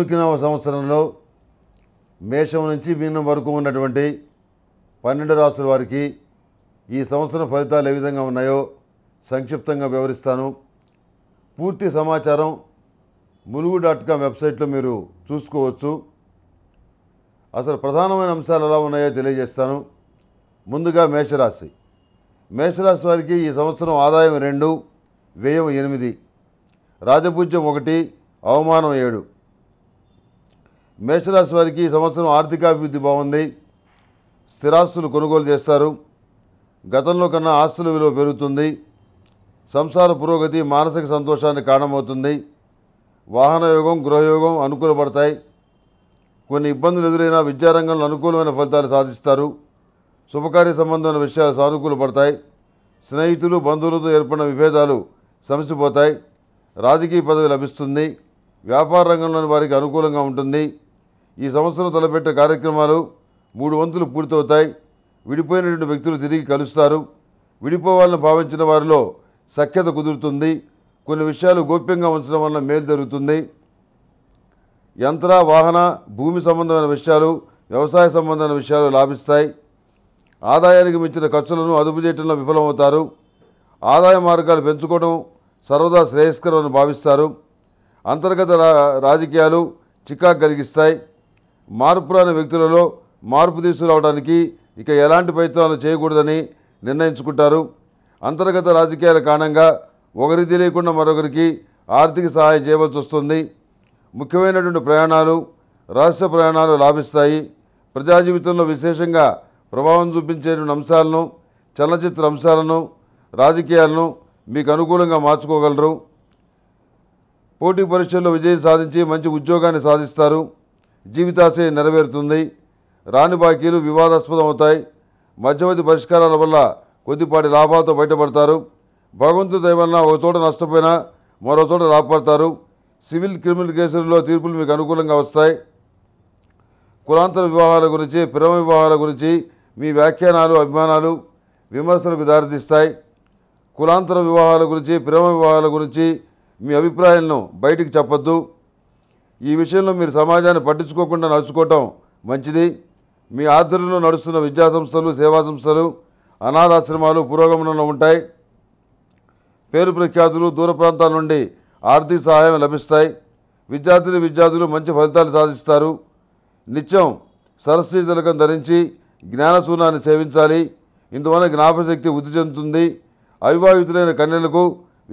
ముగ్గినవ సంవత్సరంలో మేషం నుంచి మీనం వరకు ఉన్నటువంటి పన్నెండు రాసుల వారికి ఈ సంవత్సరం ఫలితాలు ఏ విధంగా ఉన్నాయో సంక్షిప్తంగా వివరిస్తాను పూర్తి సమాచారం ములుగు డాట్ కామ్ వెబ్సైట్లో మీరు చూసుకోవచ్చు అసలు ప్రధానమైన అంశాలు ఎలా ఉన్నాయో తెలియజేస్తాను ముందుగా మేషరాశి మేషరాశి వారికి ఈ సంవత్సరం ఆదాయం రెండు వ్యయం ఎనిమిది రాజపూజ్యం ఒకటి అవమానం ఏడు మేషరాశి వారికి ఈ సంవత్సరం ఆర్థికాభివృద్ధి బాగుంది స్థిరాస్తులు కొనుగోలు చేస్తారు గతంలో కన్నా ఆస్తుల విలువ పెరుగుతుంది సంసార పురోగతి మానసిక సంతోషానికి కారణమవుతుంది వాహన యోగం గృహయోగం అనుకూలపడతాయి కొన్ని ఇబ్బందులు ఎదురైన విద్యారంగంలో అనుకూలమైన ఫలితాలు సాధిస్తారు శుభకార్య సంబంధమైన విషయాలు సానుకూలపడతాయి స్నేహితులు బంధువులతో ఏర్పడిన విభేదాలు సమసిపోతాయి రాజకీయ పదవి లభిస్తుంది వ్యాపార రంగంలోని వారికి అనుకూలంగా ఉంటుంది ఈ సంవత్సరం తలపెట్టే కార్యక్రమాలు మూడు వంతులు పూర్తవుతాయి విడిపోయినటువంటి వ్యక్తులు తిరిగి కలుస్తారు విడిపోవాలని భావించిన వారిలో సఖ్యత కుదురుతుంది కొన్ని విషయాలు గోప్యంగా ఉంచడం వల్ల మేలు జరుగుతుంది యంత్ర వాహన భూమి సంబంధమైన విషయాలు వ్యవసాయ సంబంధమైన విషయాలు లాభిస్తాయి ఆదాయానికి మించిన ఖర్చులను అదుపు చేయడంలో విఫలమవుతారు ఆదాయ మార్గాలు పెంచుకోవడం సర్వదా అని భావిస్తారు అంతర్గత రాజకీయాలు చికాకు కలిగిస్తాయి మార్పురాని వ్యక్తులలో మార్పు తీసుకురావడానికి ఇక ఎలాంటి ప్రయత్నాలు చేయకూడదని నిర్ణయించుకుంటారు అంతర్గత రాజకీయాల కారణంగా ఒకరి తెలియకుండా మరొకరికి ఆర్థిక సహాయం చేయవలసి వస్తుంది ముఖ్యమైనటువంటి ప్రయాణాలు రహస్య ప్రయాణాలు లాభిస్తాయి ప్రజా జీవితంలో విశేషంగా ప్రభావం చూపించే అంశాలను చలనచిత్ర అంశాలను రాజకీయాలను మీకు అనుకూలంగా మార్చుకోగలరు పోటీ పరీక్షల్లో విజయం సాధించి మంచి ఉద్యోగాన్ని సాధిస్తారు జీవితాశయ నెరవేరుతుంది రాని బాకీలు వివాదాస్పదం అవుతాయి మధ్యవర్తి పరిష్కారాల వల్ల కొద్దిపాటి లాభాలతో బయటపడతారు భగవంతుడు దయవల్ల ఒక చోట నష్టపోయినా మరో చోట లాభపడతారు సివిల్ క్రిమినల్ కేసుల్లో తీర్పులు మీకు అనుకూలంగా వస్తాయి కులాంతర వివాహాల గురించి ప్రేమ వివాహాల గురించి మీ వ్యాఖ్యానాలు అభిమానాలు విమర్శలకు దారితీస్తాయి కులాంతర వివాహాల గురించి ప్రేమ వివాహాల గురించి మీ అభిప్రాయాలను బయటికి చెప్పద్దు ఈ విషయంలో మీరు సమాజాన్ని పట్టించుకోకుండా నడుచుకోవటం మంచిది మీ ఆధ్వర్యంలో నడుస్తున్న విద్యా సంస్థలు సేవా సంస్థలు అనాథాశ్రమాలు పురోగమనంలో ఉంటాయి పేరు ప్రఖ్యాతులు దూర ప్రాంతాల నుండి ఆర్థిక సహాయం లభిస్తాయి విద్యార్థులు విద్యార్థులు మంచి ఫలితాలు సాధిస్తారు నిత్యం సరస్వతి తిలకం ధరించి జ్ఞానశూనాన్ని సేవించాలి ఇందువల్ల జ్ఞాపశక్తి వృద్ధి చెందుతుంది అవివాహితులైన కన్యలకు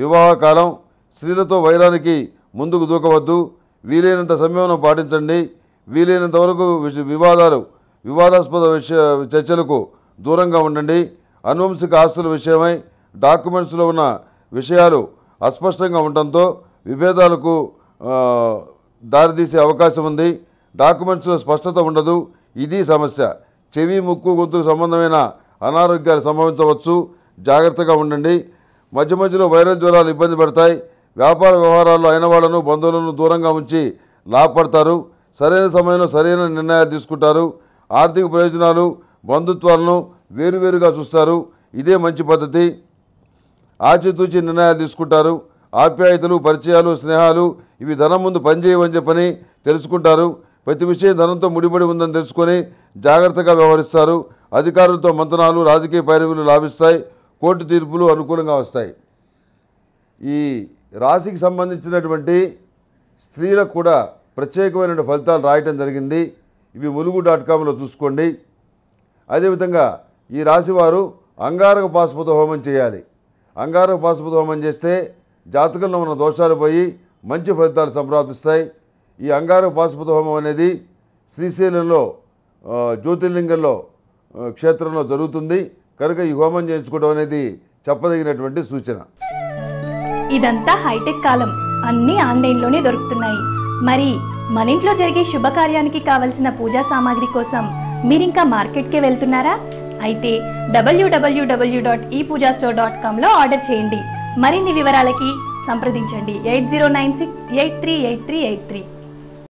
వివాహకాలం స్త్రీలతో వైరానికి ముందుకు దూకవద్దు వీలైనంత సంయమనం పాటించండి వీలైనంత వరకు వివాదాలు వివాదాస్పద విషయ చర్చలకు దూరంగా ఉండండి అనువంశిక ఆస్తుల విషయమై డాక్యుమెంట్స్లో ఉన్న విషయాలు అస్పష్టంగా ఉండటంతో విభేదాలకు దారితీసే అవకాశం ఉంది డాక్యుమెంట్స్లో స్పష్టత ఉండదు ఇది సమస్య చెవి ముక్కు గొంతుకు సంబంధమైన అనారోగ్యాలు సంభవించవచ్చు జాగ్రత్తగా ఉండండి మధ్య మధ్యలో వైరల్ జ్వరాలు ఇబ్బంది పడతాయి వ్యాపార వ్యవహారాల్లో అయిన వాళ్ళను బంధువులను దూరంగా ఉంచి లాభపడతారు సరైన సమయంలో సరైన నిర్ణయాలు తీసుకుంటారు ఆర్థిక ప్రయోజనాలు బంధుత్వాలను వేరువేరుగా చూస్తారు ఇదే మంచి పద్ధతి ఆచితూచి నిర్ణయాలు తీసుకుంటారు ఆప్యాయతలు పరిచయాలు స్నేహాలు ఇవి ధనం ముందు పనిచేయవని చెప్పని తెలుసుకుంటారు ప్రతి విషయం ధనంతో ముడిపడి ఉందని తెలుసుకొని జాగ్రత్తగా వ్యవహరిస్తారు అధికారులతో మంతనాలు రాజకీయ పైరువులు లాభిస్తాయి కోర్టు తీర్పులు అనుకూలంగా వస్తాయి ఈ రాశికి సంబంధించినటువంటి స్త్రీలకు కూడా ప్రత్యేకమైన ఫలితాలు రాయటం జరిగింది ఇవి ములుగు డాట్ కామ్లో చూసుకోండి అదేవిధంగా ఈ రాశివారు అంగారక పాశుపత హోమం చేయాలి అంగారక పాశుపత హోమం చేస్తే జాతకంలో ఉన్న దోషాలు పోయి మంచి ఫలితాలు సంప్రాప్తిస్తాయి ఈ అంగారక పాశుపత హోమం అనేది శ్రీశైలంలో జ్యోతిర్లింగంలో క్షేత్రంలో జరుగుతుంది కనుక ఈ హోమం చేయించుకోవడం అనేది చెప్పదగినటువంటి సూచన ఇదంతా హైటెక్ కాలం అన్నీ ఆన్లైన్లోనే దొరుకుతున్నాయి మరి మన ఇంట్లో జరిగే శుభకార్యానికి కావలసిన పూజా సామాగ్రి కోసం మీరింకా మార్కెట్కే వెళ్తున్నారా అయితే W W W dot e Pooja store dot కామ్లో ఆర్డర్ చేయండి మరిన్ని వివరాలకి సంప్రదించండి eight zero nine six eight three eight three eight three